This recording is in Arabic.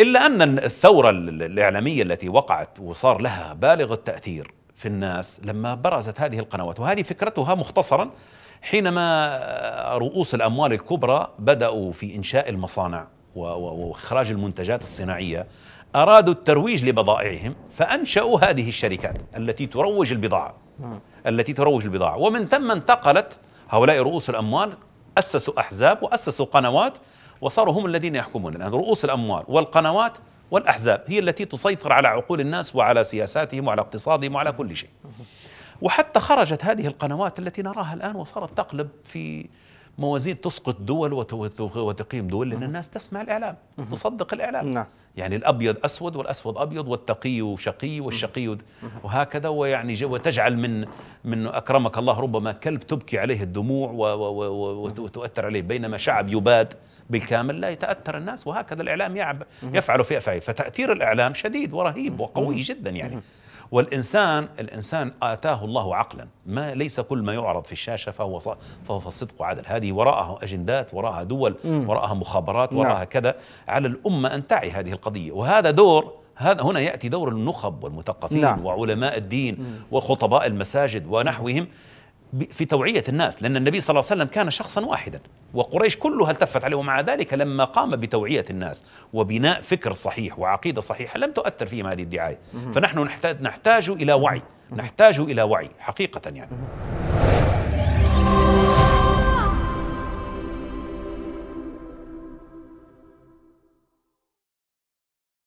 إلا أن الثورة الإعلامية التي وقعت وصار لها بالغ التأثير في الناس لما برزت هذه القنوات وهذه فكرتها مختصرا حينما رؤوس الأموال الكبرى بدأوا في إنشاء المصانع وإخراج المنتجات الصناعية أرادوا الترويج لبضائعهم فأنشأوا هذه الشركات التي تروج البضاعة التي تروج البضاعة ومن ثم انتقلت هؤلاء رؤوس الأموال أسسوا أحزاب وأسسوا قنوات وصاروا هم الذين يحكمون الآن رؤوس الأموال والقنوات والأحزاب هي التي تسيطر على عقول الناس وعلى سياساتهم وعلى اقتصادهم وعلى كل شيء وحتى خرجت هذه القنوات التي نراها الآن وصارت تقلب في موازين تسقط دول وتقيم دول لان الناس تسمع الاعلام تصدق الاعلام نعم. يعني الابيض اسود والاسود ابيض والتقي شقي والشقي وهكذا ويعني وتجعل من من اكرمك الله ربما كلب تبكي عليه الدموع وتؤثر عليه بينما شعب يباد بالكامل لا يتاثر الناس وهكذا الاعلام يعب يفعل في افعاله فتاثير الاعلام شديد ورهيب وقوي جدا يعني والإنسان الإنسان آتاه الله عقلا ما ليس كل ما يعرض في الشاشة فهو فهو الصدق وعدل هذه وراءها أجندات وراءها دول وراءها مخابرات نعم. وراءها كذا على الأمة أن تعي هذه القضية وهذا دور هذا هنا ياتي دور النخب والمثقفين نعم. وعلماء الدين وخطباء المساجد ونحوهم في توعية الناس لأن النبي صلى الله عليه وسلم كان شخصا واحدا وقريش كلها التفت عليه ومع ذلك لما قام بتوعية الناس وبناء فكر صحيح وعقيدة صحيحة لم تؤثر فيهم هذه الدعاية فنحن نحتاج إلى وعي نحتاج إلى وعي حقيقة يعني